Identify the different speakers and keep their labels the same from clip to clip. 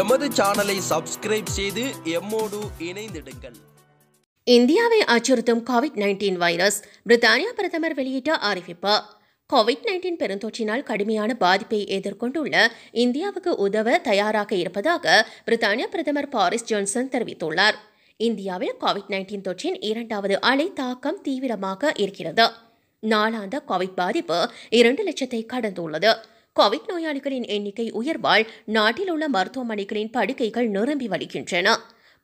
Speaker 1: எமது சேனலை சப்ஸ்கிரைப் செய்து எம்மோடு இணைந்திடுங்கள் இந்தியாவை அச்சுறுத்தும் கோவிட் நைன்டீன் வைரஸ் பிரித்தானியா பிரதமர் வெளியிட்ட அறிவிப்பு கோவிட் நைன்டீன் பெருந்தொற்றினால் கடுமையான பாதிப்பை எதிர்கொண்டுள்ள இந்தியாவுக்கு உதவ தயாராக இருப்பதாக பிரித்தானியா பிரதமர் பாரிஸ் ஜான்சன் தெரிவித்துள்ளார் இந்தியாவில் கோவிட் நைன்டீன் தொற்றின் இரண்டாவது அலை தாக்கம் தீவிரமாக இருக்கிறது நாளாந்த கோவிட் பாதிப்பு இரண்டு லட்சத்தை கடந்துள்ளது கோவிட் நோயாளிகளின் எண்ணிக்கை உயர்வால் நாட்டில் உள்ள மருத்துவமனைகளின் படுக்கைகள் நிரம்பி வருகின்றன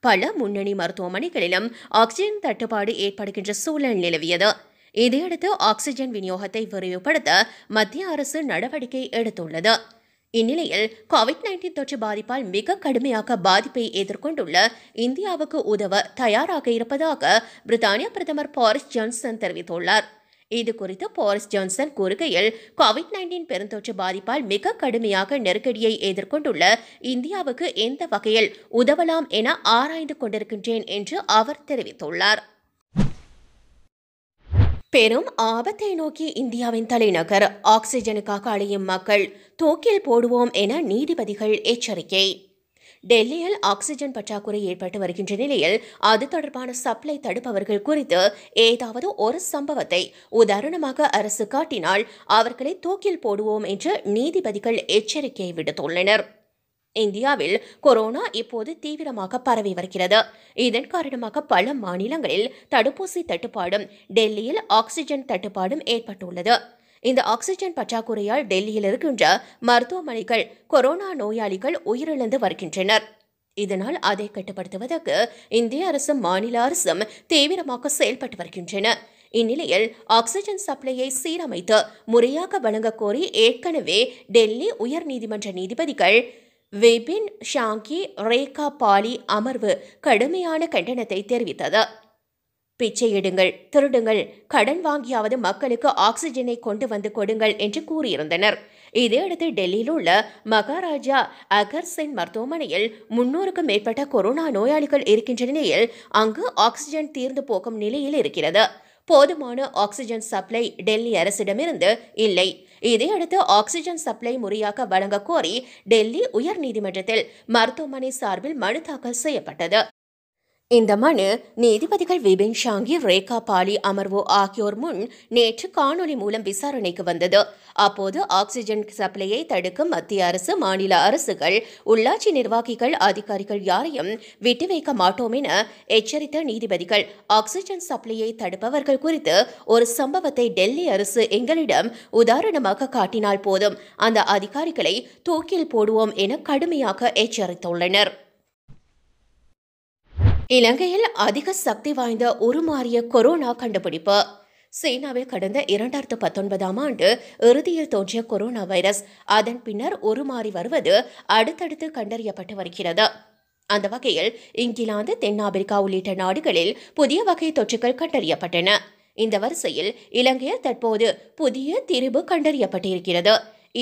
Speaker 1: பல முன்னணி மருத்துவமனைகளிலும் ஆக்சிஜன் தட்டுப்பாடு ஏற்படுகின்ற சூழல் நிலவியது இதையடுத்து ஆக்சிஜன் விநியோகத்தை விரிவுபடுத்த மத்திய அரசு நடவடிக்கை எடுத்துள்ளது இந்நிலையில் கோவிட் நைன்டீன் தொற்று பாதிப்பால் மிக கடுமையாக பாதிப்பை எதிர்கொண்டுள்ள இந்தியாவுக்கு உதவ தயாராக இருப்பதாக பிரித்தானிய பிரதமர் பாரிஸ் ஜான்சன் தெரிவித்துள்ளார் இது குறித்து போரிஸ் ஜான்சன் கூறுகையில் கோவிட் நைன்டீன் பெருந்தொற்று பாதிப்பால் மிக கடுமையாக நெருக்கடியை எதிர்கொண்டுள்ள இந்தியாவுக்கு எந்த வகையில் உதவலாம் என ஆராய்ந்து கொண்டிருக்கின்றேன் என்று அவர் தெரிவித்துள்ளார் பெரும் ஆபத்தை நோக்கி இந்தியாவின் தலைநகர் ஆக்சிஜனுக்காக அழையும் மக்கள் தூக்கில் போடுவோம் என நீதிபதிகள் எச்சரிக்கை டெல்லியில் ஆக்சிஜன் பற்றாக்குறை ஏற்பட்டு வருகின்ற நிலையில் அது தொடர்பான சப்ளை தடுப்பவர்கள் குறித்து ஏதாவது ஒரு சம்பவத்தை உதாரணமாக அரசு காட்டினால் அவர்களை தூக்கில் போடுவோம் என்று நீதிபதிகள் எச்சரிக்கை விடுத்துள்ளனர் இந்தியாவில் கொரோனா இப்போது தீவிரமாக பரவி வருகிறது இதன் காரணமாக பல மாநிலங்களில் தடுப்பூசி தட்டுப்பாடும் டெல்லியில் ஆக்சிஜன் தட்டுப்பாடும் ஏற்பட்டுள்ளது இந்த ஆக்சிஜன் பற்றாக்குறையால் டெல்லியில் இருக்கின்ற மருத்துவமனைகள் கொரோனா நோயாளிகள் உயிரிழந்து வருகின்றனர் இதனால் அதை கட்டுப்படுத்துவதற்கு இந்திய அரசும் மாநில அரசும் தீவிரமாக செயல்பட்டு வருகின்றன இந்நிலையில் ஆக்சிஜன் சப்ளையை சீரமைத்து முறையாக வழங்க கோரி ஏற்கனவே டெல்லி உயர்நீதிமன்ற நீதிபதிகள் விபின் ஷாங்கி ரேகா பாலி அமர்வு கடுமையான கண்டனத்தை தெரிவித்தது பிச்சை எடுங்கள் திருடுங்கள் கடன் வாங்கியாவது மக்களுக்கு ஆக்சிஜனை கொண்டு வந்து கொடுங்கள் என்று கூறியிருந்தனர் இதையடுத்து டெல்லியில் உள்ள மகாராஜா அகர் சென் மருத்துவமனையில் முன்னூறுக்கும் மேற்பட்ட கொரோனா நோயாளிகள் இருக்கின்ற நிலையில் அங்கு ஆக்சிஜன் தீர்ந்து போகும் நிலையில் இருக்கிறது போதுமான ஆக்சிஜன் சப்ளை டெல்லி அரசிடமிருந்து இல்லை இதையடுத்து ஆக்சிஜன் சப்ளை முறையாக வழங்க கோரி டெல்லி உயர்நீதிமன்றத்தில் மருத்துவமனை சார்பில் மனு தாக்கல் செய்யப்பட்டது இந்த மனு நீதிபதிகள் விபின் ஷாங்கி ரேகா பாலி அமர்வு ஆகியோர் முன் நேற்று காணொலி மூலம் விசாரணைக்கு வந்தது அப்போது ஆக்சிஜன் சப்ளையை தடுக்க மத்திய அரசு மாநில அரசுகள் உள்ளாட்சி நிர்வாகிகள் அதிகாரிகள் யாரையும் விட்டு வைக்க மாட்டோம் என எச்சரித்த நீதிபதிகள் ஆக்சிஜன் சப்ளையை தடுப்பவர்கள் குறித்து ஒரு சம்பவத்தை டெல்லி அரசு எங்களிடம் உதாரணமாக காட்டினால் போதும் அந்த அதிகாரிகளை தூக்கில் போடுவோம் என கடுமையாக எச்சரித்துள்ளனர் இலங்கையில் அதிக சக்தி வாய்ந்த உருமாறிய கொரோனா கண்டுபிடிப்பு சீனாவில் கடந்த இரண்டாயிரத்து பத்தொன்பதாம் ஆண்டு இறுதியில் தோன்றிய கொரோனா வைரஸ் அதன் பின்னர் உருமாறி வருவது அடுத்தடுத்து கண்டறியப்பட்டு வருகிறது அந்த வகையில் இங்கிலாந்து தென்னாப்பிரிக்கா உள்ளிட்ட நாடுகளில் புதிய வகை தொற்றுகள் கண்டறியப்பட்டன இந்த வரிசையில் இலங்கையில் தற்போது புதிய திரிபு கண்டறியப்பட்டிருக்கிறது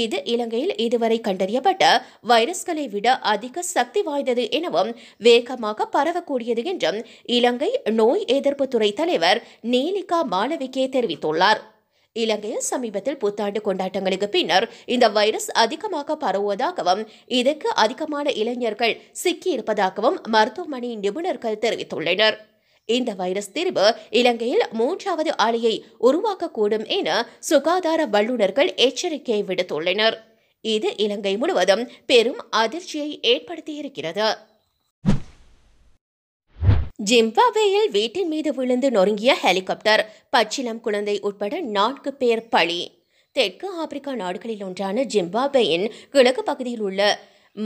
Speaker 1: இது இலங்கையில் இதுவரை கண்டறியப்பட்ட வைரஸ்களை விட அதிக சக்தி வாய்ந்தது எனவும் வேகமாக பரவக்கூடியது என்றும் இலங்கை நோய் எதிர்ப்பு துறை தலைவர் நீலிகா மாலவிகே தெரிவித்துள்ளார் இலங்கையில் சமீபத்தில் புத்தாண்டு கொண்டாட்டங்களுக்கு பின்னர் இந்த வைரஸ் அதிகமாக பரவுவதாகவும் இதற்கு அதிகமான இளைஞர்கள் சிக்கியிருப்பதாகவும் மருத்துவமனை நிபுணர்கள் தெரிவித்துள்ளனர் இந்த வைரஸ் தீர்வு இலங்கையில் மூன்றாவது அலையை உருவாக்கக்கூடும் என சுகாதார வல்லுநர்கள் எச்சரிக்கை விடுத்துள்ளனர் இது இலங்கை முழுவதும் பெரும் அதிர்ச்சியை ஏற்படுத்தியிருக்கிறது ஜிம்பாப்வேயில் வீட்டின் மீது விழுந்து நொறுங்கிய ஹெலிகாப்டர் பச்சிலம் குழந்தை உட்பட நான்கு பேர் பலி தெற்கு ஆப்பிரிக்கா நாடுகளில் ஒன்றான ஜிம்பாப்வேயின் கிழக்கு பகுதியில் உள்ள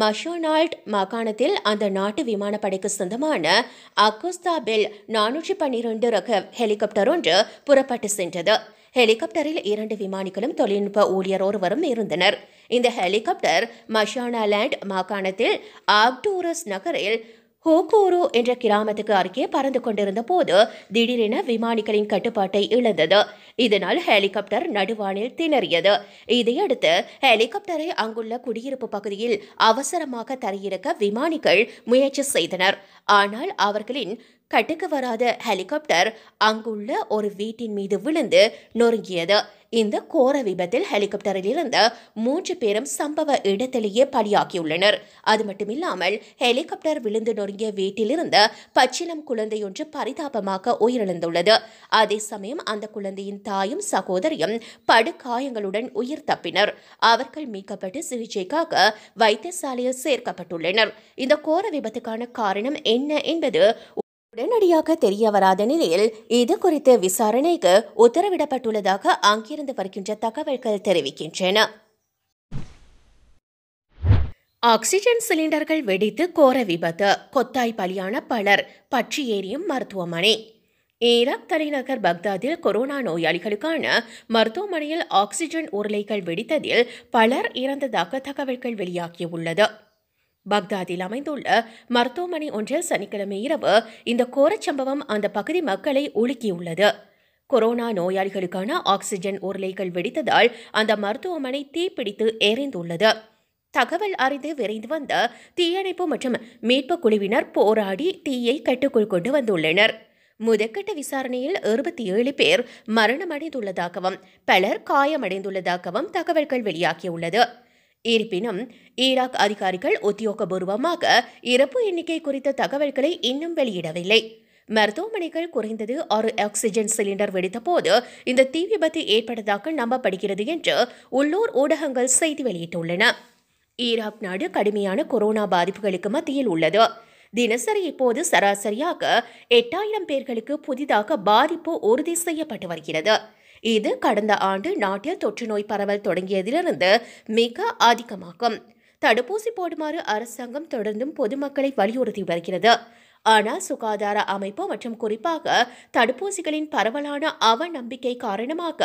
Speaker 1: மஷோனால்ட் மாகாணத்தில் அந்த நாட்டு விமானப்படைக்கு சொந்தமான அகோஸ்தா பெல் நானூற்றி பன்னிரண்டு ரக ஹெலிகாப்டர் ஒன்று புறப்பட்டு சென்றது ஹெலிகாப்டரில் இரண்டு விமானிகளும் தொழில்நுட்ப ஊழியர் ஒருவரும் இருந்தனர் இந்த ஹெலிகாப்டர் மஷானாலேண்ட் மாகாணத்தில் ஆக்டூரஸ் நகரில் கோகோரோ என்ற கிராமத்துக்கு அருகே பறந்து கொண்டிருந்த போது திடீரென விமானிகளின் கட்டுப்பாட்டை இழந்தது இதனால் ஹெலிகாப்டர் நடுவானில் திணறியது இதையடுத்து ஹெலிகாப்டரை அங்குள்ள குடியிருப்பு பகுதியில் அவசரமாக தரையிறக்க விமானிகள் முயற்சி செய்தனர் ஆனால் அவர்களின் கட்டுக்கு வராத ஹெலிகாப்டர் அங்குள்ள ஒரு வீட்டின் மீது விழுந்து நொறுங்கியது இந்த கோர விபத்தில் ஹெலிகாப்டரில் இருந்து மூன்று பேரும் சம்பவ இடத்திலேயே பலியாகியுள்ளனர் அது மட்டுமில்லாமல் ஹெலிகாப்டர் விழுந்து நொறுங்கிய வீட்டிலிருந்து பச்சிலம் குழந்தை ஒன்று பரிதாபமாக உயிரிழந்துள்ளது அதே சமயம் அந்த குழந்தையின் தாயும் சகோதரியும் படுகாயங்களுடன் உயிர் தப்பினர் அவர்கள் மீட்கப்பட்டு சிகிச்சைக்காக வைத்தியசாலையில் சேர்க்கப்பட்டுள்ளனர் இந்த கோர விபத்துக்கான காரணம் என்ன என்பது உடனடியாக தெரிய வராத நிலையில் இது குறித்து விசாரணைக்கு உத்தரவிடப்பட்டுள்ளதாக அங்கிருந்து வருகின்ற தகவல்கள் தெரிவிக்கின்றன ஆக்சிஜன் சிலிண்டர்கள் வெடித்து கோர விபத்து கொத்தாய் பலியான பலர் பற்றி ஏறியும் மருத்துவமனை ஈராக் தலைநகர் பக்தாதில் கொரோனா நோயாளிகளுக்கான மருத்துவமனையில் ஆக்சிஜன் உருளைகள் வெடித்ததில் பலர் இறந்ததாக தகவல்கள் வெளியாகியுள்ளது பக்தாதில் அமைந்துள்ள மருத்துவமனை ஒன்றில் சனிக்கிழமை இரவு இந்த கோரச்சம்பவம் அந்த பகுதி மக்களை உலுக்கியுள்ளது கொரோனா நோயாளிகளுக்கான ஆக்சிஜன் உருளைகள் வெடித்ததால் அந்த மருத்துவமனை தீப்பிடித்து எரிந்துள்ளது தகவல் அறிந்து விரைந்து வந்த தீயணைப்பு மற்றும் மீட்பு குழுவினர் போராடி தீயை கட்டுக்குள் கொண்டு வந்துள்ளனர் முதற்கட்ட விசாரணையில் இருபத்தி ஏழு பேர் மரணமடைந்துள்ளதாகவும் பலர் காயமடைந்துள்ளதாகவும் தகவல்கள் வெளியாகியுள்ளது இருப்பினும் ஈராக் அதிகாரிகள் உத்தியோகபூர்வமாக இறப்பு எண்ணிக்கை குறித்த தகவல்களை இன்னும் வெளியிடவில்லை மருத்துவமனைகள் குறைந்தது ஆறு ஆக்சிஜன் சிலிண்டர் வெடித்தபோது இந்த தீ விபத்து ஏற்பட்டதாக நம்பப்படுகிறது என்று உள்ளூர் ஊடகங்கள் செய்தி வெளியிட்டுள்ளன ஈராக் நாடு கடுமையான கொரோனா பாதிப்புகளுக்கு மத்தியில் உள்ளது தினசரி இப்போது சராசரியாக எட்டாயிரம் பேர்களுக்கு புதிதாக பாதிப்பு உறுதி செய்யப்பட்டு வருகிறது இது கடந்த ஆண்டு நாட்டில் தொற்று நோய் பரவல் தொடங்கியதிலிருந்து மிக அதிகமாகும் தடுப்பூசி போடுமாறு அரசாங்கம் தொடர்ந்தும் பொதுமக்களை வலியுறுத்தி வருகிறது ஆனால் சுகாதார அமைப்பு மற்றும் குறிப்பாக தடுப்பூசிகளின் பரவலான அவநம்பிக்கை காரணமாக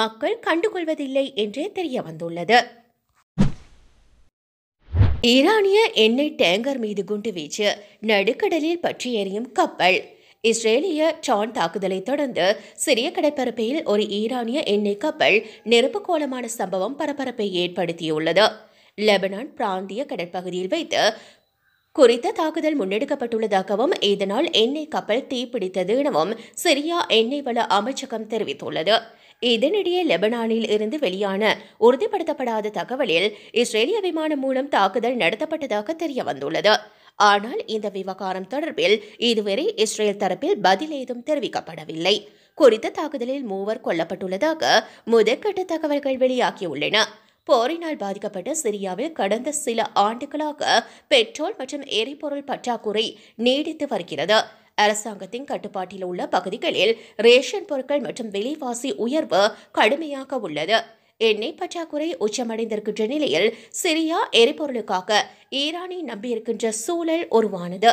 Speaker 1: மக்கள் கண்டுகொள்வதில்லை என்றே தெரிய வந்துள்ளது ஈரானிய எண்ணெய் டேங்கர் மீது குண்டு வீச்சு நடுக்கடலில் பற்றி எறியும் கப்பல் இஸ்ரேலிய ட்ரான் தாக்குதலை தொடர்ந்து சிறிய கடற்பரப்பில் ஒரு ஈரானிய எண்ணெய் கப்பல் நெருப்பு கோலமான சம்பவம் பரபரப்பை ஏற்படுத்தியுள்ளது லெபனான் பிராந்திய கடற்பகுதியில் வைத்து குறித்த தாக்குதல் முன்னெடுக்கப்பட்டுள்ளதாகவும் இதனால் எண்ணெய் கப்பல் தீப்பிடித்தது எனவும் சிரியா எண்ணெய் வள அமைச்சகம் தெரிவித்துள்ளது இதனிடையே லெபனானில் இருந்து வெளியான உறுதிப்படுத்தப்படாத தகவலில் இஸ்ரேலிய விமானம் மூலம் தாக்குதல் நடத்தப்பட்டதாக தெரிய வந்துள்ளது ஆனால் இந்த விவகாரம் தொடர்பில் இதுவரை இஸ்ரேல் தரப்பில் பதில் ஏதும் தெரிவிக்கப்படவில்லை குறித்த தாக்குதலில் மூவர் கொல்லப்பட்டுள்ளதாக முதற்கட்ட தகவல்கள் வெளியாகியுள்ளன போரினால் பாதிக்கப்பட்ட சிரியாவில் கடந்த சில ஆண்டுகளாக பெட்ரோல் மற்றும் எரிபொருள் பற்றாக்குறை நீடித்து வருகிறது அரசாங்கத்தின் கட்டுப்பாட்டில் உள்ள பகுதிகளில் ரேஷன் பொருட்கள் மற்றும் விலைவாசி உயர்வு கடுமையாக உள்ளது எண்ணெய் பற்றாக்குறை உச்சமடைந்திருக்கின்ற நிலையில் சிரியா எரிபொருளுக்காக ஈரானை நம்பியிருக்கின்ற சூழல் உருவானது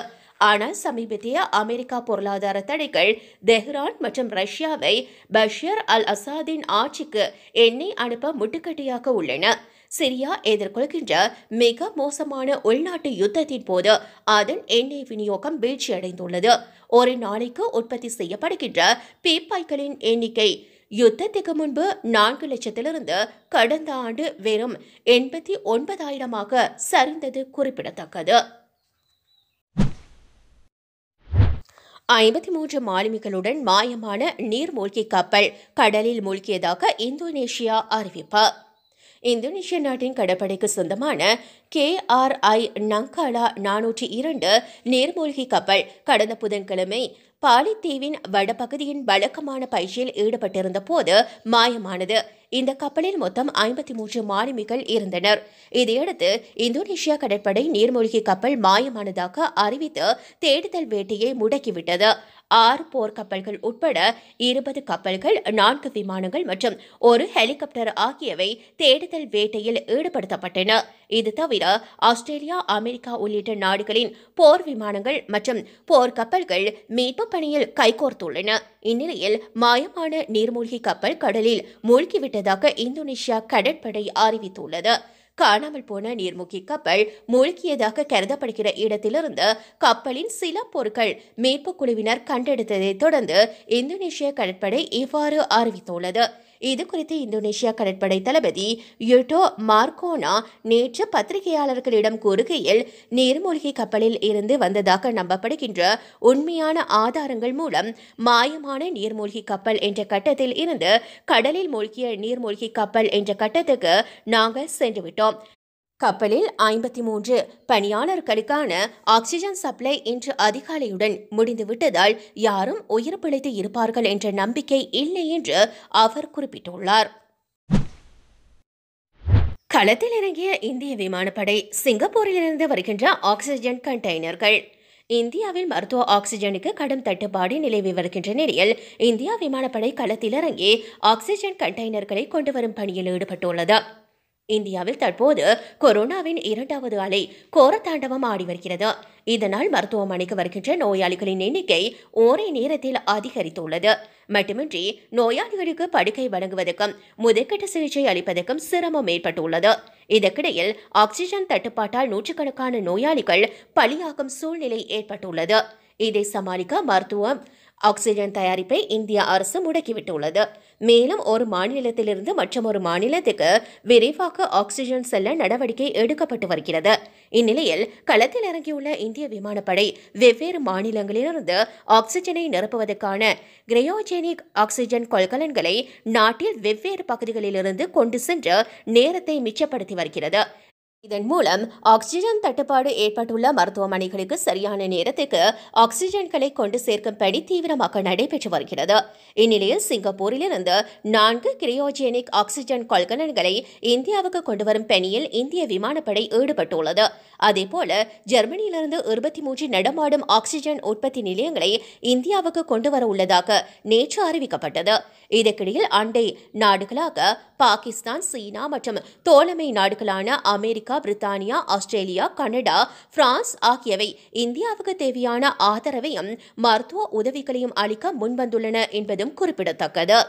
Speaker 1: ஆனால் சமீபத்திய அமெரிக்கா பொருளாதார தடைகள் தெஹ்ரான் மற்றும் ரஷ்யாவை பஷீர் அல் அசாதின் ஆட்சிக்கு எண்ணெய் அனுப்ப முட்டுக்கட்டையாக உள்ளன சிரியா எதிர்கொள்கின்ற மிக மோசமான உள்நாட்டு யுத்தத்தின் போது அதன் எண்ணெய் விநியோகம் வீழ்ச்சியடைந்துள்ளது ஒரு நாளைக்கு உற்பத்தி செய்யப்படுகின்ற பீப்பாய்களின் எண்ணிக்கை யுத்தத்துக்கு முன்பு நான்கு லட்சத்திலிருந்து கடந்த ஆண்டு வெறும் எண்பத்தி ஒன்பதாயிரமாக சரிந்தது குறிப்பிடத்தக்கது ஐம்பத்தி மூன்று மாலுமிகளுடன் மாயமான நீர்மூழ்கி கப்பல் கடலில் மூழ்கியதாக இந்தோனேஷியா அறிவிப்பு இந்தோனேஷிய நாட்டின் கடற்படைக்கு சொந்தமான கே ஐ நங்காலா நானூற்றி இரண்டு நீர்மூழ்கி கப்பல் கடந்த புதன்கிழமை பாலித்தீவின் வடபகுதியின் வழக்கமான பயிற்சியில் ஈடுபட்டிருந்த போது மாயமானது இந்த கப்பலில் மொத்தம் ஐம்பத்தி மூன்று மாலுமிகள் இருந்தனர் இதையடுத்து இந்தோனேஷியா கடற்படை நீர்மூழ்கி கப்பல் மாயமானதாக அறிவித்து தேடுதல் வேட்டையை முடக்கிவிட்டது ஆறு போர்க்கப்பல்கள் உட்பட இருபது கப்பல்கள் நான்கு விமானங்கள் மற்றும் ஒரு ஹெலிகாப்டர் ஆகியவை தேடுதல் வேட்டையில் ஈடுபடுத்தப்பட்டன இது தவிர ஆஸ்திரேலியா அமெரிக்கா உள்ளிட்ட நாடுகளின் போர் விமானங்கள் மற்றும் போர் கப்பல்கள் மீட்பு பணியில் கைகோர்த்துள்ளன இந்நிலையில் மாயமான நீர்மூழ்கி கப்பல் கடலில் மூழ்கிவிட்டதாக இந்தோனேஷியா கடற்படை அறிவித்துள்ளது காணாமல் போன நீர்மூழ்கி கப்பல் மூழ்கியதாக கருதப்படுகிற இடத்திலிருந்து கப்பலின் சில பொருட்கள் மீட்புக் குழுவினர் கண்டெடுத்ததை தொடர்ந்து இந்தோனேஷிய கடற்படை இவ்வாறு அறிவித்துள்ளது இது குறித்து இந்தோனேஷியா கடற்படை தளபதி யுட்டோ மார்கோனா நேற்று பத்திரிகையாளர்களிடம் கூறுகையில் நீர்மூழ்கி கப்பலில் இருந்து வந்ததாக நம்பப்படுகின்ற உண்மையான ஆதாரங்கள் மூலம் மாயமான நீர்மூழ்கி கப்பல் என்ற கட்டத்தில் இருந்து கடலில் மூழ்கிய நீர்மூழ்கி கப்பல் என்ற கட்டத்துக்கு நாங்கள் சென்றுவிட்டோம் கப்பலில் ஐம்பத்தி மூன்று பணியாளர்களுக்கான ஆக்சிஜன் சப்ளை இன்று அதிகாலையுடன் முடிந்துவிட்டதால் யாரும் உயிர் பிழைத்து இருப்பார்கள் என்ற நம்பிக்கை இல்லை என்று அவர் குறிப்பிட்டுள்ளார் களத்தில் இறங்கிய இந்திய விமானப்படை சிங்கப்பூரிலிருந்து வருகின்ற ஆக்ஸிஜன் கண்டெய்னர்கள் இந்தியாவில் மருத்துவ ஆக்சிஜனுக்கு கடும் தட்டுப்பாடு நிலவி வருகின்ற நிலையில் இந்தியா விமானப்படை களத்தில் இறங்கி ஆக்சிஜன் கண்டெய்னர்களை கொண்டு வரும் பணியில் ஈடுபட்டுள்ளது இந்தியாவில் தற்போது கொரோனாவின் இரண்டாவது அலை கோரத்தாண்டவம் ஆடி வருகிறது இதனால் மருத்துவமனைக்கு வருகின்ற நோயாளிகளின் எண்ணிக்கை ஒரே நேரத்தில் அதிகரித்துள்ளது மட்டுமின்றி நோயாளிகளுக்கு படுக்கை வழங்குவதற்கும் முதற்கட்ட சிகிச்சை அளிப்பதற்கும் சிரமம் ஏற்பட்டுள்ளது இதற்கிடையில் ஆக்சிஜன் தட்டுப்பாட்டால் நூற்றுக்கணக்கான நோயாளிகள் பலியாகும் சூழ்நிலை ஏற்பட்டுள்ளது இதை சமாளிக்க மருத்துவம் ஆக்சிஜன் தயாரிப்பை இந்திய அரசு முடக்கிவிட்டுள்ளது மேலும் ஒரு மாநிலத்திலிருந்து மற்றொரு மாநிலத்துக்கு விரைவாக ஆக்சிஜன் செல்ல நடவடிக்கை எடுக்கப்பட்டு வருகிறது இந்நிலையில் களத்தில் இறங்கியுள்ள இந்திய விமானப்படை வெவ்வேறு மாநிலங்களிலிருந்து ஆக்சிஜனை நிரப்புவதற்கான கிரையோஜெனிக் ஆக்சிஜன் கொள்கலன்களை நாட்டில் வெவ்வேறு பகுதிகளிலிருந்து கொண்டு சென்று நேரத்தை மிச்சப்படுத்தி வருகிறது இதன் மூலம் ஆக்சிஜன் தட்டுப்பாடு ஏற்பட்டுள்ள மருத்துவமனைகளுக்கு சரியான நேரத்துக்கு ஆக்சிஜன்களை கொண்டு சேர்க்கும் பணி தீவிரமாக நடைபெற்று வருகிறது இந்நிலையில் சிங்கப்பூரிலிருந்து நான்கு கிரியோஜெனிக் ஆக்சிஜன் கொள்கலன்களை இந்தியாவுக்கு கொண்டுவரும் பணியில் இந்திய விமானப்படை ஈடுபட்டுள்ளது அதேபோல ஜெர்மனியிலிருந்து இருபத்தி மூன்று நடமாடும் ஆக்சிஜன் உற்பத்தி நிலையங்களை இந்தியாவுக்கு கொண்டு வர உள்ளதாக நேற்று அறிவிக்கப்பட்டது இதற்கிடையில் அண்டை நாடுகளாக பாகிஸ்தான் சீனா மற்றும் தோழமை நாடுகளான அமெரிக்கா பிரித்தானியா ஆஸ்திரேலியா கனடா பிரான்ஸ் ஆகியவை இந்தியாவுக்கு தேவையான ஆதரவையும் மருத்துவ உதவிகளையும் அளிக்க முன்வந்துள்ளன என்பதும் குறிப்பிடத்தக்கது